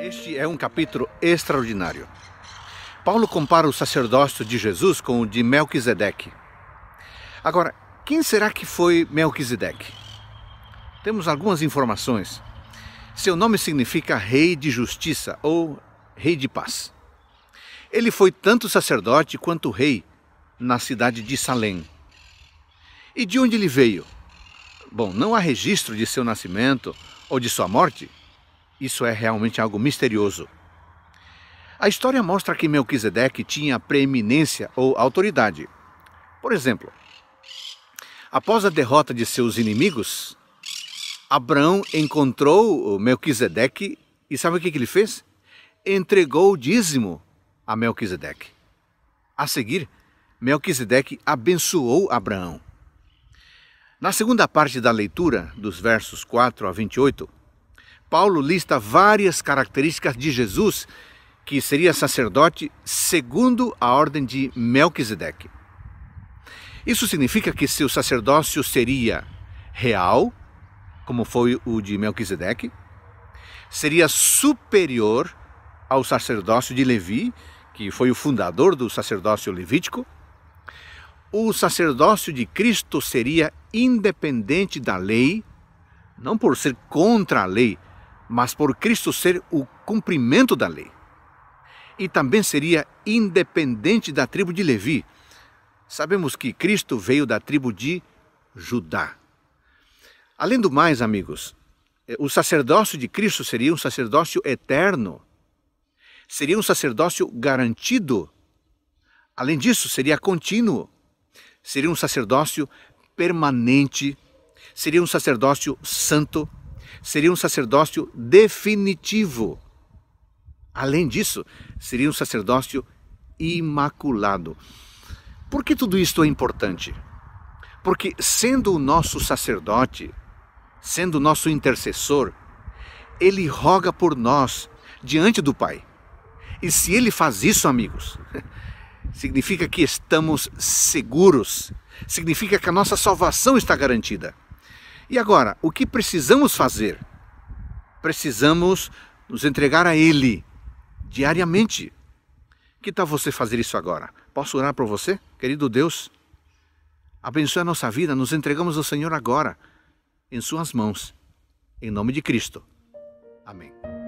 Este é um capítulo extraordinário. Paulo compara o sacerdócio de Jesus com o de Melquisedeque. Agora, quem será que foi Melquisedeque? Temos algumas informações. Seu nome significa Rei de Justiça ou Rei de Paz. Ele foi tanto sacerdote quanto rei na cidade de Salém. E de onde ele veio? Bom, não há registro de seu nascimento ou de sua morte, isso é realmente algo misterioso. A história mostra que Melquisedeque tinha preeminência ou autoridade. Por exemplo, após a derrota de seus inimigos, Abraão encontrou Melquisedeque e sabe o que ele fez? Entregou o dízimo a Melquisedeque. A seguir, Melquisedeque abençoou Abraão. Na segunda parte da leitura, dos versos 4 a 28, Paulo lista várias características de Jesus, que seria sacerdote segundo a ordem de Melquisedeque. Isso significa que seu sacerdócio seria real, como foi o de Melquisedeque, seria superior ao sacerdócio de Levi, que foi o fundador do sacerdócio levítico. O sacerdócio de Cristo seria independente da lei, não por ser contra a lei, mas por Cristo ser o cumprimento da lei. E também seria independente da tribo de Levi. Sabemos que Cristo veio da tribo de Judá. Além do mais, amigos, eh, o sacerdócio de Cristo seria um sacerdócio eterno, seria um sacerdócio garantido. Além disso, seria contínuo, seria um sacerdócio permanente, seria um sacerdócio santo seria um sacerdócio definitivo. Além disso, seria um sacerdócio imaculado. Por que tudo isto é importante? Porque, sendo o nosso sacerdote, sendo o nosso intercessor, ele roga por nós diante do Pai. E se ele faz isso, amigos, significa que estamos seguros, significa que a nossa salvação está garantida. E agora, o que precisamos fazer? Precisamos nos entregar a Ele diariamente. Que tal você fazer isso agora? Posso orar por você, querido Deus? Abençoe a nossa vida, nos entregamos ao Senhor agora, em Suas mãos, em nome de Cristo. Amém.